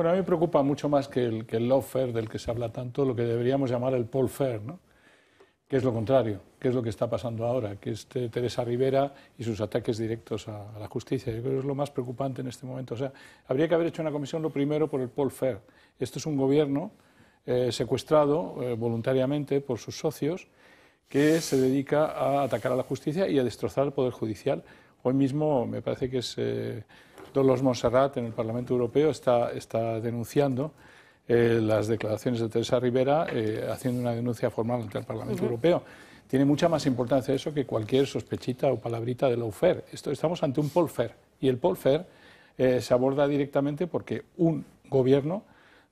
Bueno, a mí me preocupa mucho más que el, que el del que se habla tanto, lo que deberíamos llamar el Paul fair, ¿no? que es lo contrario, que es lo que está pasando ahora, que es Teresa Rivera y sus ataques directos a, la justicia. Yo creo que es lo más preocupante en este momento. O sea, habría que haber hecho una comisión lo primero por el Paul Fair. Esto es un gobierno eh, secuestrado eh, voluntariamente por sus socios que se dedica a atacar a la justicia y a destrozar el Poder Judicial. Hoy mismo me parece que es... Eh, Dolores Monserrat en el Parlamento Europeo está, está denunciando eh, las declaraciones de Teresa Rivera, eh, haciendo una denuncia formal ante el Parlamento Europeo. Tiene mucha más importancia eso que cualquier sospechita o palabrita de lawfare. Esto, estamos ante un polfer y el polfer eh, se aborda directamente porque un gobierno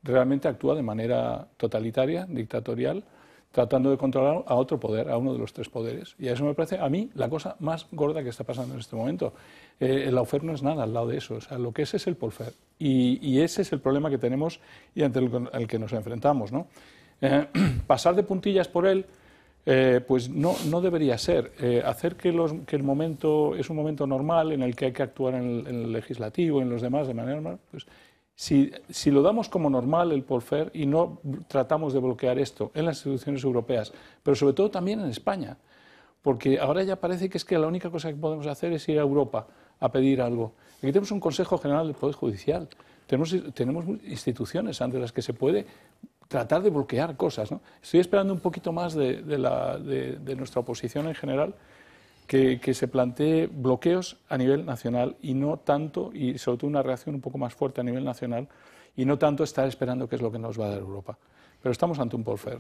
realmente actúa de manera totalitaria, dictatorial, tratando de controlar a otro poder, a uno de los tres poderes. Y a eso me parece a mí la cosa más gorda que está pasando en este momento. Eh, el AUFER no es nada al lado de eso. O sea, lo que es es el POLFER. Y, ese es el problema que tenemos y ante el, que nos enfrentamos. ¿no? Eh, pasar de puntillas por él, eh, pues no, debería ser. Eh, hacer que, los, que, el momento es un momento normal en el que hay que actuar en el, en el legislativo, en los demás, de manera normal, pues si, si, lo damos como normal el polfer y no tratamos de bloquear esto en las instituciones europeas, pero sobre todo también en España, porque ahora ya parece que es que la única cosa que podemos hacer es ir a Europa a pedir algo. Aquí tenemos un Consejo General del Poder Judicial, tenemos, tenemos instituciones ante las que se puede tratar de bloquear cosas. Estoy esperando un poquito más de, de nuestra oposición en general que, se plantee bloqueos a nivel nacional y no tanto, y sobre todo una reacción un poco más fuerte a nivel nacional, y no tanto estar esperando qué es lo que nos va a dar Europa. Pero estamos ante un polfer.